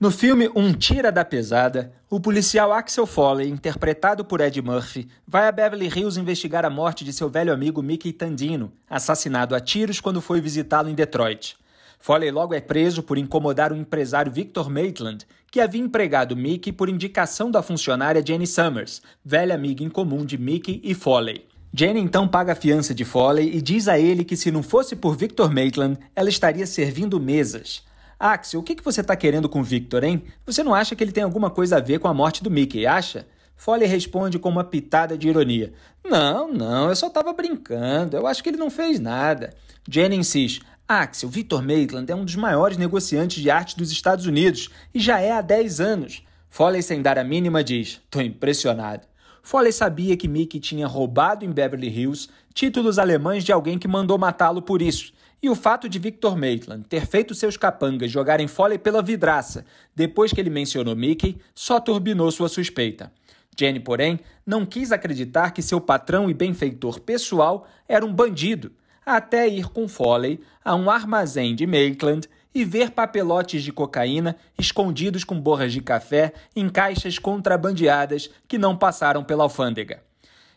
No filme Um Tira da Pesada, o policial Axel Foley, interpretado por Ed Murphy, vai a Beverly Hills investigar a morte de seu velho amigo Mickey Tandino, assassinado a tiros quando foi visitá-lo em Detroit. Foley logo é preso por incomodar o empresário Victor Maitland, que havia empregado Mickey por indicação da funcionária Jenny Summers, velha amiga em comum de Mickey e Foley. Jenny então paga a fiança de Foley e diz a ele que se não fosse por Victor Maitland, ela estaria servindo mesas. Axel, o que, você está querendo com Victor, hein? Você não acha que ele tem alguma coisa a ver com a morte do Mickey, acha? Foley responde com uma pitada de ironia. Não, não, eu só estava brincando. Eu acho que ele não fez nada. Jenny insiste. Axel, Victor Maitland é um dos maiores negociantes de arte dos Estados Unidos e já é há 10 anos. Foley, sem dar a mínima, diz: Tô impressionado. Foley sabia que Mickey tinha roubado em Beverly Hills títulos alemães de alguém que mandou matá-lo por isso e o fato de Victor Maitland ter feito seus capangas jogarem Foley pela vidraça depois que ele mencionou Mickey só turbinou sua suspeita. Jenny, porém, não quis acreditar que seu patrão e benfeitor pessoal era um bandido, até ir com Foley a um armazém de Maitland e ver papelotes de cocaína escondidos com borras de café em caixas contrabandeadas que não passaram pela alfândega.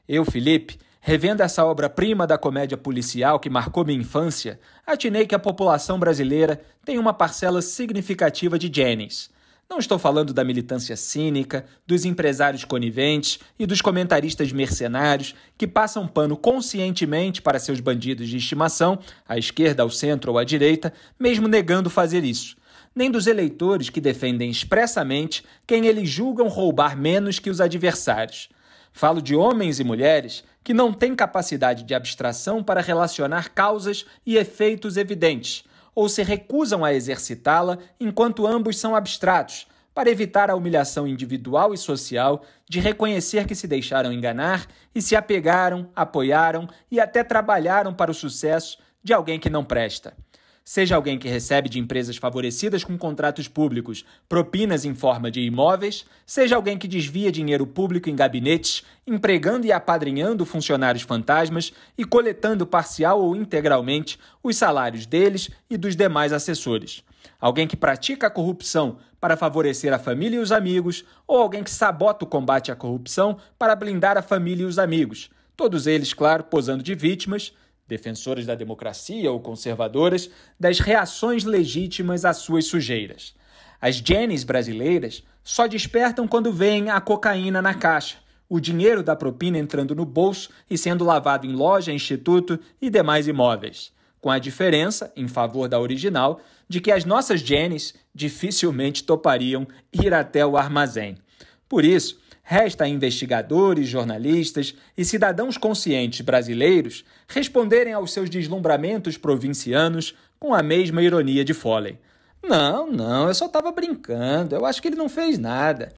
Eu, Felipe, Revendo essa obra-prima da comédia policial que marcou minha infância, atinei que a população brasileira tem uma parcela significativa de Jennings. Não estou falando da militância cínica, dos empresários coniventes e dos comentaristas mercenários que passam pano conscientemente para seus bandidos de estimação, à esquerda, ao centro ou à direita, mesmo negando fazer isso. Nem dos eleitores que defendem expressamente quem eles julgam roubar menos que os adversários. Falo de homens e mulheres que não têm capacidade de abstração para relacionar causas e efeitos evidentes, ou se recusam a exercitá-la enquanto ambos são abstratos, para evitar a humilhação individual e social de reconhecer que se deixaram enganar e se apegaram, apoiaram e até trabalharam para o sucesso de alguém que não presta seja alguém que recebe de empresas favorecidas com contratos públicos propinas em forma de imóveis, seja alguém que desvia dinheiro público em gabinetes, empregando e apadrinhando funcionários fantasmas e coletando parcial ou integralmente os salários deles e dos demais assessores. Alguém que pratica a corrupção para favorecer a família e os amigos, ou alguém que sabota o combate à corrupção para blindar a família e os amigos. Todos eles, claro, posando de vítimas, defensoras da democracia ou conservadoras, das reações legítimas às suas sujeiras. As Jennys brasileiras só despertam quando veem a cocaína na caixa, o dinheiro da propina entrando no bolso e sendo lavado em loja, instituto e demais imóveis. Com a diferença, em favor da original, de que as nossas Jennys dificilmente topariam ir até o armazém. Por isso, Resta a investigadores, jornalistas e cidadãos conscientes brasileiros responderem aos seus deslumbramentos provincianos com a mesma ironia de Foley. Não, não, eu só estava brincando, eu acho que ele não fez nada.